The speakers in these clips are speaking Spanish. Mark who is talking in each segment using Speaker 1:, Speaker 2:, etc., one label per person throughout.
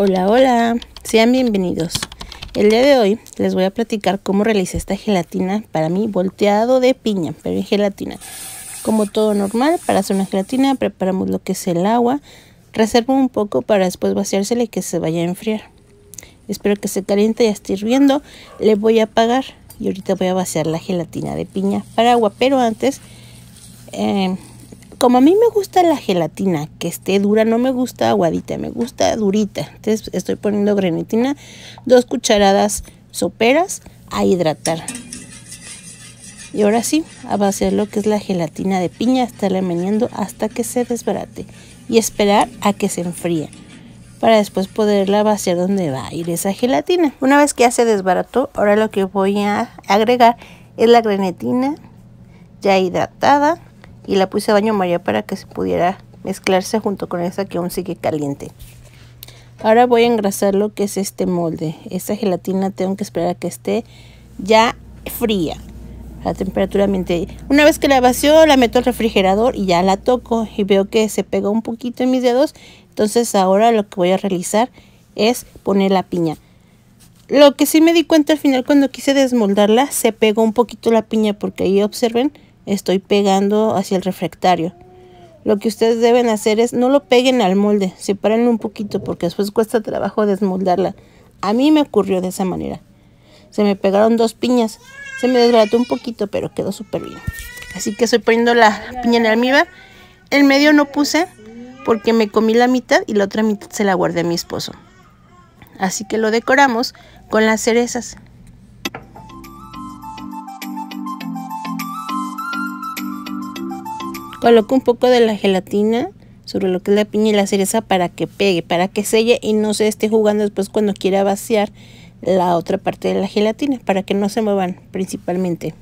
Speaker 1: Hola, hola, sean bienvenidos. El día de hoy les voy a platicar cómo realicé esta gelatina para mí volteado de piña, pero en gelatina. Como todo normal, para hacer una gelatina preparamos lo que es el agua, reservo un poco para después vaciársela y que se vaya a enfriar. Espero que se caliente, y esté hirviendo, le voy a apagar y ahorita voy a vaciar la gelatina de piña para agua, pero antes eh, como a mí me gusta la gelatina, que esté dura, no me gusta aguadita, me gusta durita. Entonces estoy poniendo granitina, dos cucharadas soperas a hidratar. Y ahora sí, a vaciar lo que es la gelatina de piña, estarla meneando hasta que se desbarate y esperar a que se enfríe para después poderla vaciar donde va a ir esa gelatina. Una vez que ya se desbarató, ahora lo que voy a agregar es la grenetina ya hidratada y la puse a baño María para que se pudiera mezclarse junto con esa que aún sigue caliente. Ahora voy a engrasar lo que es este molde. Esta gelatina tengo que esperar a que esté ya fría. a temperatura ambiente. Una vez que la vacío, la meto al refrigerador y ya la toco y veo que se pegó un poquito en mis dedos. Entonces ahora lo que voy a realizar es poner la piña. Lo que sí me di cuenta al final cuando quise desmoldarla, se pegó un poquito la piña porque ahí observen estoy pegando hacia el refractario. Lo que ustedes deben hacer es no lo peguen al molde, sepárenlo un poquito porque después cuesta trabajo desmoldarla. A mí me ocurrió de esa manera. Se me pegaron dos piñas, se me desgrató un poquito, pero quedó súper bien. Así que estoy poniendo la piña en el almíbar. El medio no puse porque me comí la mitad y la otra mitad se la guardé a mi esposo. Así que lo decoramos con las cerezas. Coloco un poco de la gelatina sobre lo que es la piña y la cereza para que pegue, para que selle y no se esté jugando después cuando quiera vaciar la otra parte de la gelatina, para que no se muevan principalmente.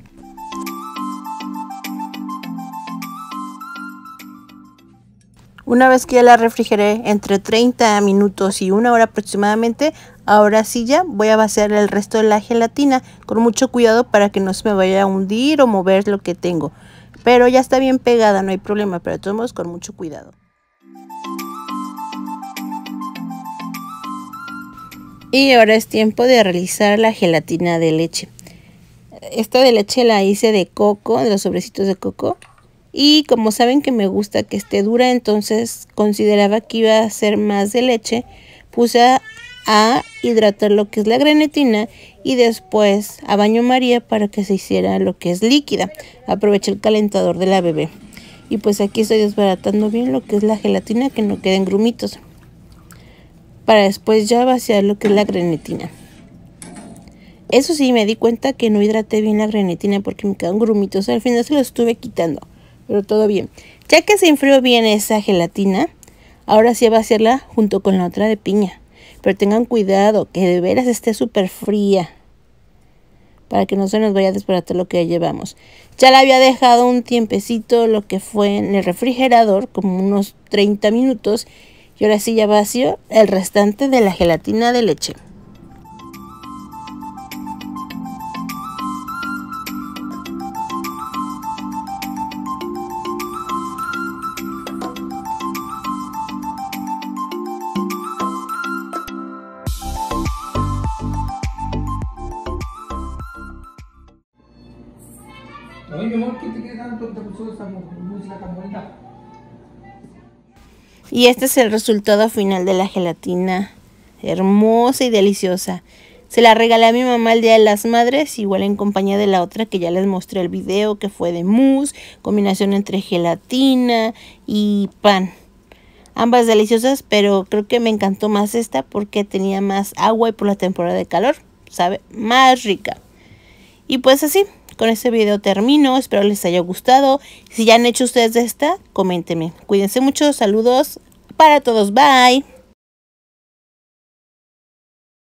Speaker 1: Una vez que ya la refrigeré entre 30 minutos y una hora aproximadamente, ahora sí ya voy a vaciar el resto de la gelatina con mucho cuidado para que no se me vaya a hundir o mover lo que tengo. Pero ya está bien pegada, no hay problema, pero tomemos con mucho cuidado. Y ahora es tiempo de realizar la gelatina de leche. Esta de leche la hice de coco, de los sobrecitos de coco. Y como saben que me gusta que esté dura, entonces consideraba que iba a ser más de leche. Puse a hidratar lo que es la grenetina y después a baño María para que se hiciera lo que es líquida. Aproveché el calentador de la bebé. Y pues aquí estoy desbaratando bien lo que es la gelatina que no queden grumitos. Para después ya vaciar lo que es la grenetina. Eso sí, me di cuenta que no hidraté bien la grenetina porque me quedan grumitos. Al final se los estuve quitando, pero todo bien. Ya que se enfrió bien esa gelatina, ahora sí a vaciarla junto con la otra de piña. Pero tengan cuidado, que de veras esté súper fría. Para que no se nos vaya a despertar lo que ya llevamos. Ya la había dejado un tiempecito lo que fue en el refrigerador, como unos 30 minutos. Y ahora sí ya vacío el restante de la gelatina de leche. Y este es el resultado final de la gelatina. Hermosa y deliciosa. Se la regalé a mi mamá el Día de las Madres, igual en compañía de la otra que ya les mostré el video, que fue de mousse, combinación entre gelatina y pan. Ambas deliciosas, pero creo que me encantó más esta porque tenía más agua y por la temporada de calor, sabe, más rica. Y pues así, con este video termino, espero les haya gustado. Si ya han hecho ustedes esta, coméntenme. Cuídense mucho, saludos para todos, bye.